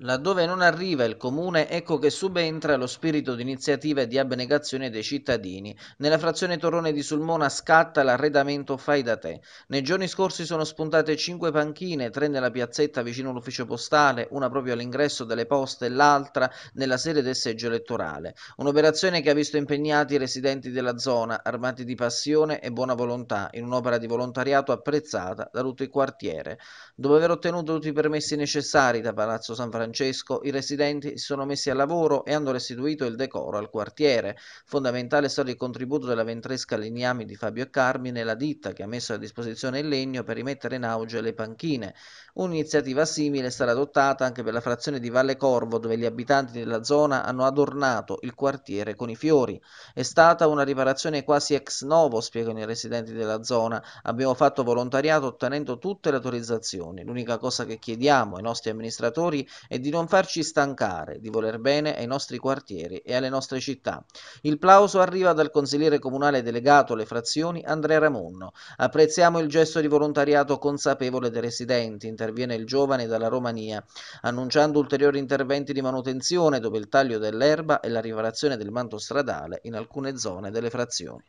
Laddove non arriva il comune ecco che subentra lo spirito di iniziativa e di abnegazione dei cittadini. Nella frazione Torrone di Sulmona scatta l'arredamento fai da te. Nei giorni scorsi sono spuntate cinque panchine, tre nella piazzetta vicino all'ufficio postale, una proprio all'ingresso delle poste e l'altra nella sede del seggio elettorale. Un'operazione che ha visto impegnati i residenti della zona, armati di passione e buona volontà, in un'opera di volontariato apprezzata da tutto il quartiere. Dopo aver ottenuto tutti i permessi necessari da Palazzo San Francesco, Francesco, i residenti si sono messi al lavoro e hanno restituito il decoro al quartiere. Fondamentale è stato il contributo della ventresca Legnami di Fabio e Carmine, la ditta che ha messo a disposizione il legno per rimettere in auge le panchine. Un'iniziativa simile sarà adottata anche per la frazione di Valle Corvo, dove gli abitanti della zona hanno adornato il quartiere con i fiori. È stata una riparazione quasi ex novo, spiegano i residenti della zona. Abbiamo fatto volontariato ottenendo tutte le autorizzazioni. L'unica cosa che chiediamo ai nostri amministratori è e di non farci stancare di voler bene ai nostri quartieri e alle nostre città. Il plauso arriva dal consigliere comunale delegato alle frazioni Andrea Ramonno. Apprezziamo il gesto di volontariato consapevole dei residenti, interviene il giovane dalla Romania, annunciando ulteriori interventi di manutenzione dove il taglio dell'erba e la rivelazione del manto stradale in alcune zone delle frazioni.